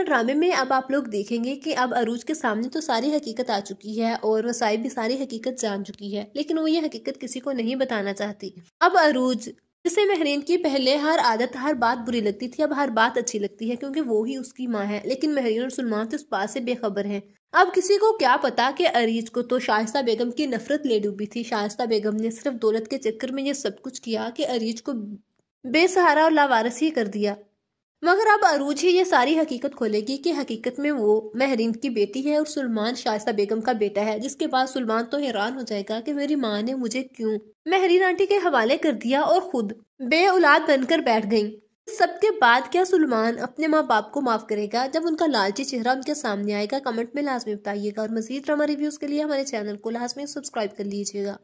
वाला ड्रामे में अब आप लोग देखेंगे कि अब अरूज के सामने तो सारी हकीकत आ चुकी है और वसाई भी सारी हकीकत जान चुकी है लेकिन वो ये हकीकत किसी को नहीं बताना चाहती अब अरूज जिसे महरीन की पहले हर आदत हर बात बुरी लगती थी अब हर बात अच्छी लगती है क्योंकि वो ही उसकी माँ है लेकिन महरीन और सलमान तो उस बात से बेखबर है अब किसी को क्या पता कि अरीज को तो शाइस्ता बेगम की नफरत ले डूबी थी शाइस्ता बेगम ने सिर्फ दौलत के चक्कर में ये सब कुछ किया कि अरीज को बेसहारा और लावारस ही कर दिया मगर अब अरूज ही ये सारी हकीकत खोलेगी कि हकीकत में वो महरीन की बेटी है और सुलमान शाइस्ता बेगम का बेटा है जिसके बाद सुलमान तो हैरान हो जाएगा कि मेरी माँ ने मुझे क्यों महरीन आंटी के हवाले कर दिया और खुद बे औलाद बनकर बैठ गई सबके बाद क्या सुलमान अपने माँ बाप को माफ करेगा जब उनका लालची चेहरा उनके सामने आएगा कमेंट में लाजमी बताइएगा और मजीद ड्रामा रिव्यूज के लिए हमारे चैनल को लाजमी सब्सक्राइब कर लीजिएगा